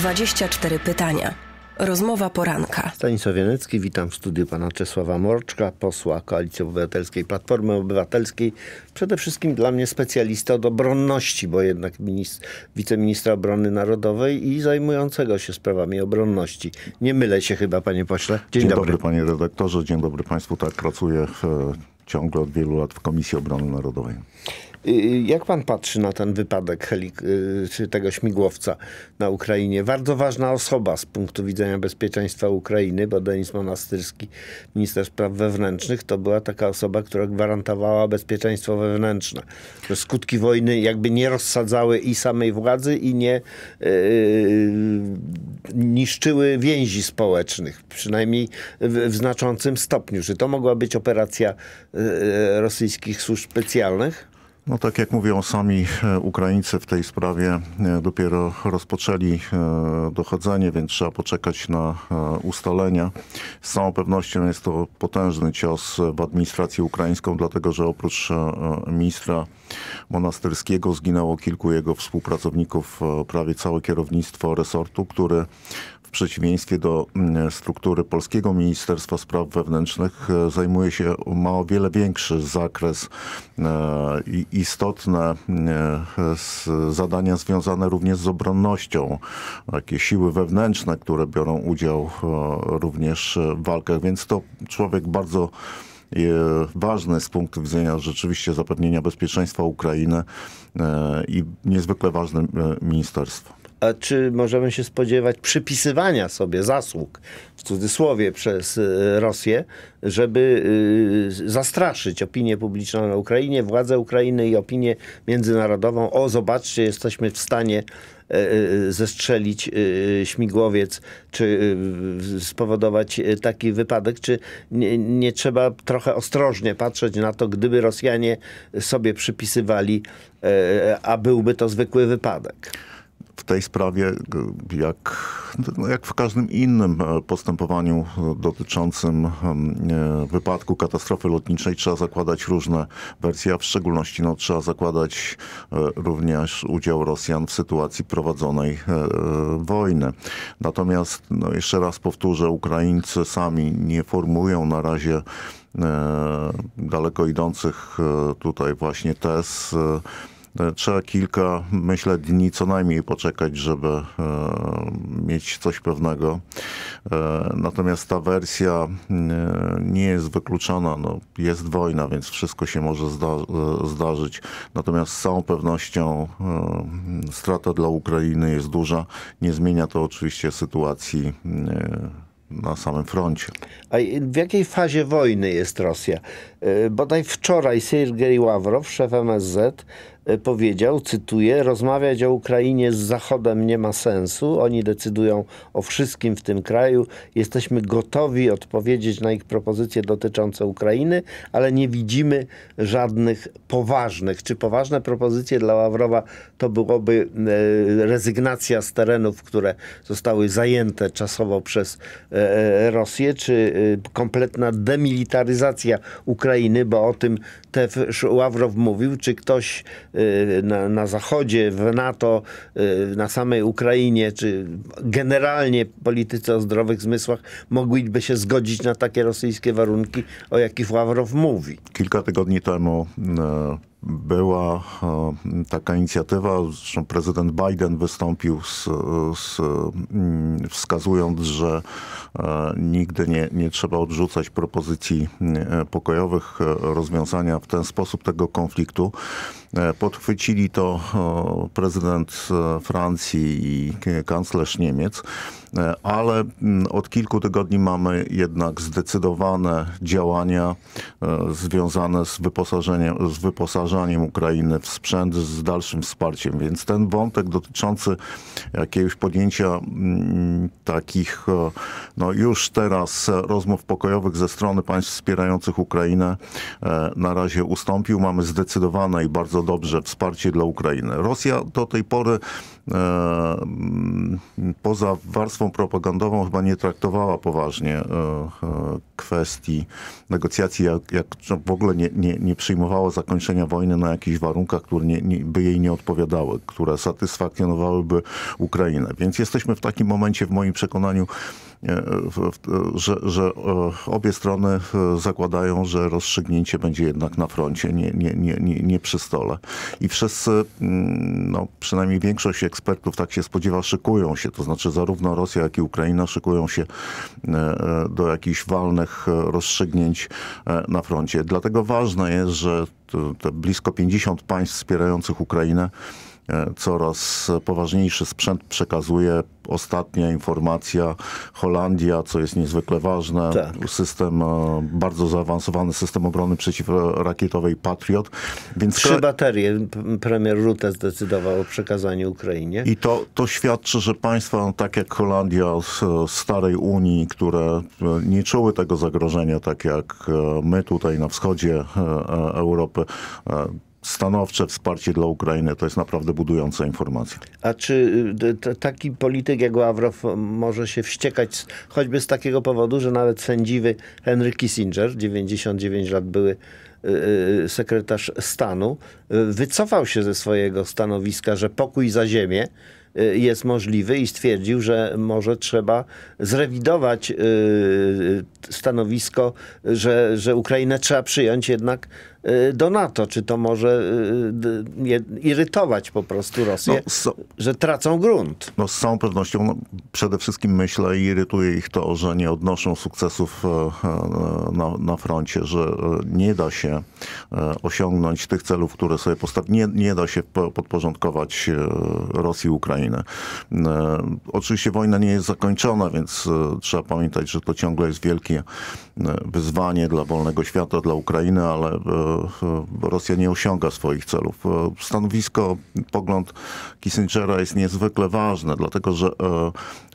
24 pytania. Rozmowa poranka. Stanisław Janecki, witam w studiu pana Czesława Morczka, posła Koalicji Obywatelskiej Platformy Obywatelskiej. Przede wszystkim dla mnie specjalista od obronności, bo jednak ministr, wiceministra obrony narodowej i zajmującego się sprawami obronności. Nie mylę się chyba, panie pośle. Dzień, dzień dobry. dobry, panie redaktorze. Dzień dobry państwu. Tak, pracuję w, e, ciągle od wielu lat w Komisji Obrony Narodowej. Y, y, jak pan patrzy na ten wypadek helik y, czy tego śmigłowca na Ukrainie? Bardzo ważna osoba z punktu widzenia bezpieczeństwa Ukrainy, bo Denis Monastyrski, minister spraw wewnętrznych, to była taka osoba, która gwarantowała bezpieczeństwo wewnętrzne. Że skutki wojny jakby nie rozsadzały i samej władzy i nie yy, niszczyły więzi społecznych, przynajmniej w, w, znaczącym stopniu. Czy to mogła być operacja yy, rosyjskich służb specjalnych? No tak jak mówią sami e, Ukraińcy w tej sprawie, e, dopiero rozpoczęli e, dochodzenie, więc trzeba poczekać na ustalenia. Z całą pewnością jest to potężny cios w administracji ukraińską, dlatego że oprócz ministra monasterskiego zginęło kilku jego współpracowników, prawie całe kierownictwo resortu, który w przeciwieństwie do mm, struktury Polskiego Ministerstwa Spraw Wewnętrznych e, zajmuje się, ma o wiele większy zakres e, i istotne e, zadania związane również z obronnością. Takie siły wewnętrzne, które biorą udział również w walkach, więc to człowiek bardzo ważny z punktu widzenia rzeczywiście zapewnienia bezpieczeństwa Ukrainy i niezwykle ważne ministerstwo. A czy możemy się spodziewać przypisywania sobie zasług, w cudzysłowie, przez y, Rosję, żeby y, zastraszyć opinię publiczną na Ukrainie, władze Ukrainy i opinię międzynarodową? O, zobaczcie, jesteśmy w stanie e, e, zestrzelić y, śmigłowiec, czy spowodować taki wypadek, czy nie, nie, trzeba trochę ostrożnie patrzeć na to, gdyby Rosjanie sobie przypisywali, e, a byłby to zwykły wypadek w tej sprawie, jak, no, jak w każdym innym e, postępowaniu dotyczącym e, wypadku katastrofy lotniczej, trzeba zakładać różne wersje, a w szczególności no, trzeba zakładać e, również udział Rosjan w sytuacji prowadzonej wojny. Natomiast no, jeszcze raz powtórzę, Ukraińcy sami nie formują na razie daleko idących tutaj właśnie tez E, trzeba kilka, myślę, dni co najmniej poczekać, żeby e, mieć coś pewnego. E, natomiast ta wersja nie jest wykluczona. No, jest wojna, więc wszystko się może zdarzyć. Natomiast z całą pewnością strata dla Ukrainy jest duża. Nie zmienia to oczywiście sytuacji na samym froncie. A w jakiej fazie wojny jest Rosja? Bodaj wczoraj Sergej Ławrow, szef MSZ, E, powiedział, cytuję, rozmawiać o Ukrainie z Zachodem nie ma sensu, oni decydują o wszystkim w tym kraju, jesteśmy gotowi odpowiedzieć na ich propozycje dotyczące Ukrainy, ale nie widzimy żadnych poważnych. Czy poważne propozycje dla Ławrowa to byłoby e, rezygnacja z terenów, które zostały zajęte czasowo przez e, Rosję, czy kompletna demilitaryzacja Ukrainy, bo o tym Tef Ławrow mówił, czy ktoś Y, na, na Zachodzie, w NATO, y, na samej Ukrainie, czy generalnie politycy o zdrowych zmysłach mogliby się zgodzić na takie rosyjskie warunki, o jakich Ławrow mówi. Kilka tygodni temu y, była e, taka inicjatywa, zresztą prezydent Biden wystąpił z, z, wskazując, że e, nigdy nie, nie trzeba odrzucać propozycji e, pokojowych rozwiązania w ten sposób tego konfliktu. Podchwycili to prezydent Francji i kanclerz Niemiec. E, ale mm, od kilku tygodni mamy jednak zdecydowane działania e, związane z wyposażeniem, z wyposażaniem Ukrainy w sprzęt, z dalszym wsparciem, więc ten wątek dotyczący jakiegoś podjęcia mm, takich e, no już teraz rozmów pokojowych ze strony państw wspierających Ukrainę na razie ustąpił. Mamy zdecydowane i bardzo dobrze wsparcie dla Ukrainy. Rosja do tej pory E, mm, poza warstwą propagandową chyba nie traktowała poważnie e, e, kwestii negocjacji, jak, jak no, w ogóle nie, nie, nie przyjmowała zakończenia wojny na jakichś warunkach, które nie, nie, by jej nie odpowiadały, które satysfakcjonowałyby Ukrainę. Więc jesteśmy w takim momencie, w moim przekonaniu, że, że, obie strony zakładają, że rozstrzygnięcie będzie jednak na froncie, nie, nie, nie, nie przy stole. I przez mm, no, przynajmniej większość ekspertów tak się spodziewa, szykują się. To znaczy zarówno Rosja, jak i Ukraina szykują się e, e, do jakichś walnych e, rozstrzygnięć na froncie. Dlatego ważne jest, że te blisko 50 państw wspierających Ukrainę E, coraz poważniejszy sprzęt przekazuje. Ostatnia informacja, Holandia, co jest niezwykle ważne, tak. system, e, bardzo zaawansowany system obrony przeciwrakietowej Patriot. Więc Trzy baterie premier Rutte zdecydował o przekazaniu Ukrainie. I to, to świadczy, że państwa, no, tak jak Holandia z starej Unii, które e, nie czuły tego zagrożenia, tak jak my tutaj na wschodzie Europy, stanowcze wsparcie dla Ukrainy to jest naprawdę budująca informacja. A czy y, taki polityk jak Ławrow może się wściekać choćby z takiego powodu, że nawet sędziwy Henry Kissinger, 99 lat były y, y, sekretarz stanu, wycofał się ze swojego stanowiska, że pokój za ziemię jest możliwy i stwierdził, że może trzeba zrewidować stanowisko, że, że Ukrainę trzeba przyjąć jednak Y, do NATO. Czy to może y, y, irytować po prostu Rosję, no, so, że tracą grunt? No z całą pewnością no, przede wszystkim myślę i irytuje ich to, że nie odnoszą sukcesów e, e, na, na froncie, że e, nie da się osiągnąć tych celów, które sobie postawili. Nie, nie da się podporządkować Rosji i Ukrainy. Oczywiście wojna nie jest zakończona, więc trzeba pamiętać, że to ciągle jest wielkie wyzwanie dla wolnego świata, dla Ukrainy, ale E, Rosja nie osiąga swoich celów. E, stanowisko, pogląd Kissingera jest niezwykle ważne, dlatego że e,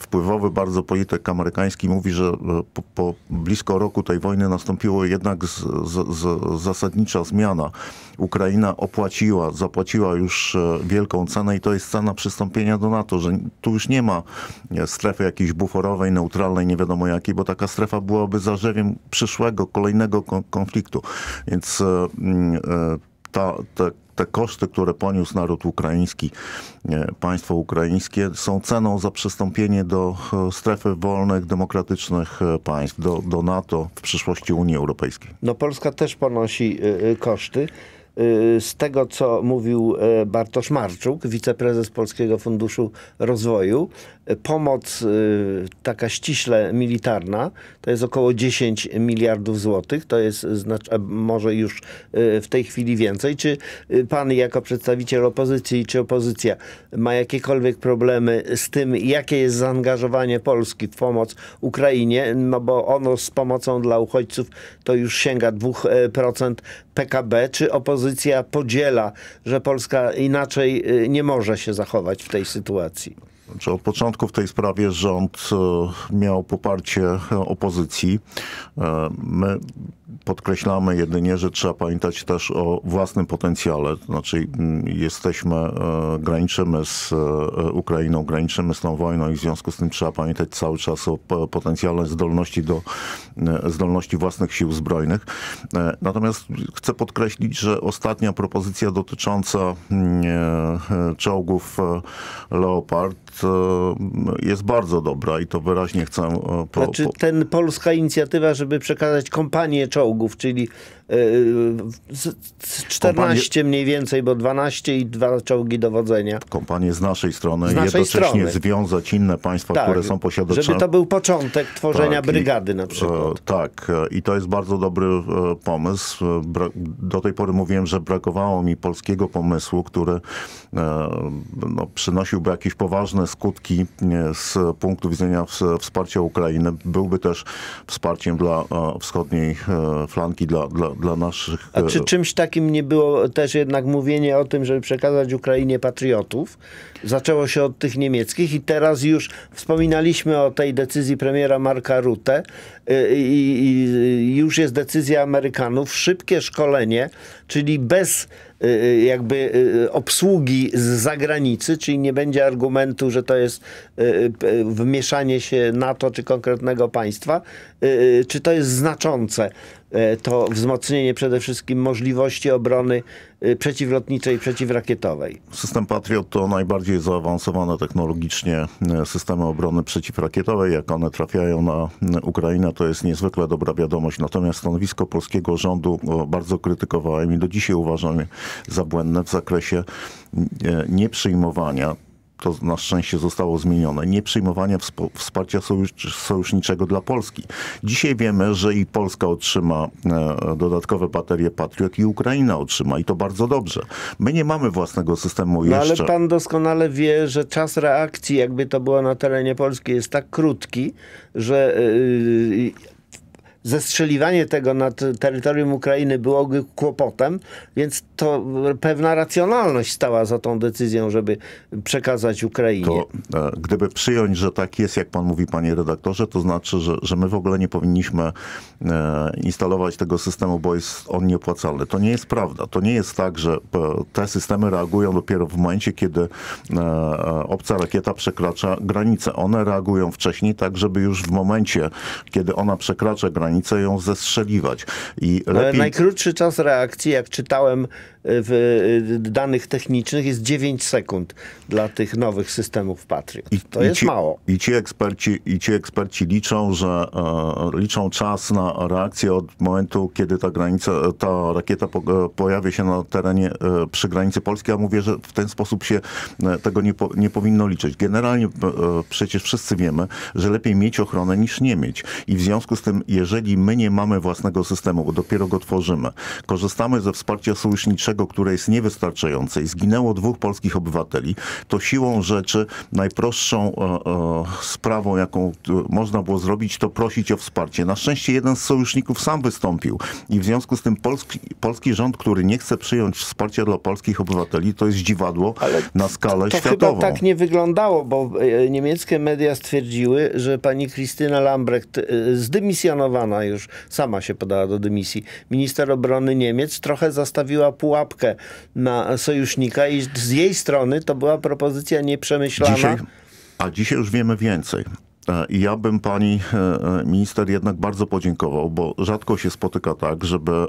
wpływowy bardzo polityk amerykański mówi, że po, po blisko roku tej wojny nastąpiła jednak z, z, z zasadnicza zmiana. Ukraina opłaciła, zapłaciła już wielką cenę i to jest cena przystąpienia do NATO, że tu już nie ma strefy jakiejś buforowej, neutralnej, nie wiadomo jakiej, bo taka strefa byłaby zarzewiem przyszłego, kolejnego konfliktu. Więc Mm, e, ta, te, te koszty, które poniósł naród ukraiński, e, państwo ukraińskie, są ceną za przystąpienie do e, strefy wolnych, demokratycznych państw, do, do NATO, w przyszłości Unii Europejskiej. No Polska też ponosi koszty. Y, z tego, co mówił y, Bartosz Marczuk, wiceprezes Polskiego Funduszu Rozwoju, y, pomoc taka ściśle militarna to jest około 10 miliardów złotych, to jest e, może już w tej chwili więcej. Czy pan jako przedstawiciel opozycji, czy opozycja ma jakiekolwiek problemy z tym, jakie jest zaangażowanie Polski w pomoc Ukrainie, no bo ono z pomocą dla uchodźców to już sięga 2% e, PKB, czy opozycja opozycja podziela, że Polska inaczej y, nie może się zachować w tej sytuacji. Znaczy od początku w tej sprawie rząd e, miał poparcie opozycji. E, my podkreślamy jedynie, że trzeba pamiętać też o własnym potencjale. Znaczy jesteśmy, e, graniczymy z Ukrainą, graniczymy z tą wojną i w związku z tym trzeba pamiętać cały czas o potencjalnej zdolności do zdolności własnych sił zbrojnych. Natomiast chcę podkreślić, że ostatnia propozycja dotycząca czołgów Leopard E, jest bardzo dobra i to wyraźnie chcę... E, po, znaczy ten polska inicjatywa, żeby przekazać kompanię czołgów, czyli 14 e, kompanie, mniej więcej, bo 12 i dwa czołgi dowodzenia. Kompanie z naszej strony, z naszej jednocześnie strony. związać inne państwa, tak, które są posiadaczami. Żeby to był początek tworzenia tak, brygady i, na e, przykład. E, tak, i to jest bardzo dobry e, pomysł. Bra do tej pory mówiłem, że brakowało mi polskiego pomysłu, który e, no, przynosiłby jakieś poważne skutki z punktu widzenia wsparcia Ukrainy. Byłby też wsparciem dla e, wschodniej flanki, dla, dla dla naszych... A czy e, czymś takim nie było też jednak mówienie o tym, żeby przekazać Ukrainie patriotów? Zaczęło się od tych niemieckich i teraz już wspominaliśmy o tej decyzji premiera Marka Rutte e, i, i już jest decyzja Amerykanów. Szybkie szkolenie, czyli bez e, jakby obsługi z zagranicy, czyli nie będzie argumentu, że to jest wmieszanie się NATO czy konkretnego państwa. Czy to jest znaczące? E, to wzmocnienie przede wszystkim możliwości obrony e, przeciwlotniczej, przeciwrakietowej. System Patriot to najbardziej zaawansowane technologicznie e, systemy obrony przeciwrakietowej. Jak one trafiają na Ukrainę, to jest niezwykle dobra wiadomość. Natomiast stanowisko polskiego rządu bardzo krytykowałem i do dzisiaj uważam za błędne w zakresie nieprzyjmowania to na szczęście zostało zmienione, nie przyjmowania wsparcia sojusz, sojuszniczego dla Polski. Dzisiaj wiemy, że i Polska otrzyma e, dodatkowe baterie Patriot i Ukraina otrzyma i to bardzo dobrze. My nie mamy własnego systemu no, jeszcze. Ale pan doskonale wie, że czas reakcji, jakby to było na terenie Polski, jest tak krótki, że e, zestrzeliwanie tego nad terytorium Ukrainy byłoby kłopotem, więc to pewna racjonalność stała za tą decyzją, żeby przekazać Ukrainie. To, e, gdyby przyjąć, że tak jest, jak pan mówi, panie redaktorze, to znaczy, że, że my w ogóle nie powinniśmy e, instalować tego systemu, bo jest on nieopłacalny. To nie jest prawda. To nie jest tak, że e, te systemy reagują dopiero w momencie, kiedy obca rakieta przekracza granicę. One reagują wcześniej, tak żeby już w momencie, kiedy ona przekracza granicę, granicę ją zestrzeliwać. I lepiej... Najkrótszy czas reakcji, jak czytałem y, w y, danych technicznych, jest 9 sekund dla tych nowych systemów Patriot. I, to i jest ci, mało. I ci, eksperci, I ci eksperci liczą, że e, liczą czas na reakcję od momentu, kiedy ta granica, ta rakieta po, e, pojawia się na terenie e, przy granicy Polski. Ja mówię, że w ten sposób się e, tego nie, po, nie powinno liczyć. Generalnie e, e, przecież wszyscy wiemy, że lepiej mieć ochronę niż nie mieć. I w związku z tym, jeżeli jeżeli my nie mamy własnego systemu, bo dopiero go tworzymy, korzystamy ze wsparcia sojuszniczego, które jest niewystarczające i zginęło dwóch polskich obywateli, to siłą rzeczy najprostszą e, e, sprawą, jaką można było zrobić, to prosić o wsparcie. Na szczęście jeden z sojuszników sam wystąpił i w związku z tym polski, polski rząd, który nie chce przyjąć wsparcia dla polskich obywateli, to jest dziwadło Ale na skalę to, to światową. Chyba tak nie wyglądało, bo e, niemieckie media stwierdziły, że pani Krystyna Lambrecht e, zdymisjonowana ona już sama się podała do dymisji. Minister obrony Niemiec trochę zastawiła pułapkę na sojusznika i z jej strony to była propozycja nieprzemyślana. Dzisiaj, a dzisiaj już wiemy więcej. Ja bym pani e, e, minister jednak bardzo podziękował, bo rzadko się spotyka tak, żeby e,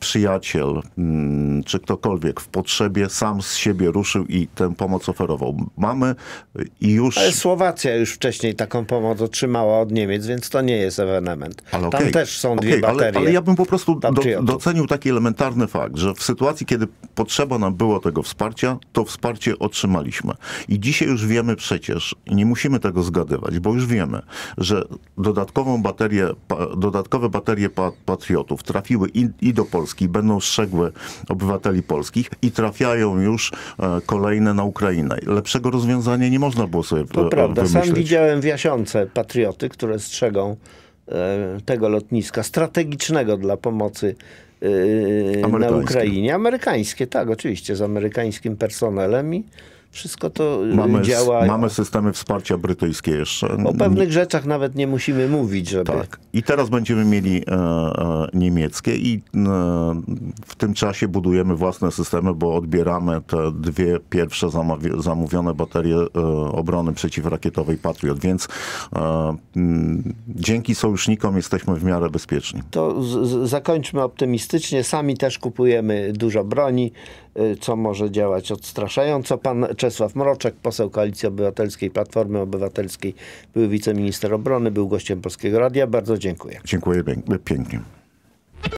przyjaciel mm, czy ktokolwiek w potrzebie sam z siebie ruszył i tę pomoc oferował. Mamy już... Ale Słowacja już wcześniej taką pomoc otrzymała od Niemiec, więc to nie jest ewenement. Ale Tam też są okay, dwie baterie. Ale, ale, ja bym po prostu do, docenił taki elementarny fakt, że w sytuacji, kiedy potrzeba nam było tego wsparcia, to wsparcie otrzymaliśmy. I dzisiaj już wiemy przecież, nie musimy tego zgadywać, wprowadzić, bo już wiemy, że dodatkową baterię, dodatkowe baterie patriotów trafiły i, i do Polski, będą strzegły obywateli polskich i trafiają już e, kolejne na Ukrainę. Lepszego rozwiązania nie można było sobie e, to prawda. Wymyśleć. Sam widziałem w Jasiące patrioty, które strzegą e, tego lotniska strategicznego dla pomocy na Ukrainie. Amerykańskie, tak, oczywiście, z amerykańskim personelem i wszystko to y, mamy, działa. Mamy systemy wsparcia brytyjskie jeszcze. O pewnych rzeczach nawet nie musimy mówić, żeby... Tak. I teraz będziemy mieli e, e, niemieckie i e, w tym czasie budujemy własne systemy, bo odbieramy te dwie pierwsze zamówione baterie e, obrony przeciwrakietowej Patriot, więc e, m, dzięki sojusznikom jesteśmy w miarę bezpieczni. To zakończmy optymistycznie. Sami też kupujemy dużo broni. Y, co może działać odstraszająco. Pan Czesław Mroczek, poseł Koalicji Obywatelskiej, Platformy Obywatelskiej, był wiceminister obrony, był gościem Polskiego Radia. Bardzo dziękuję. Dziękuję pięknie.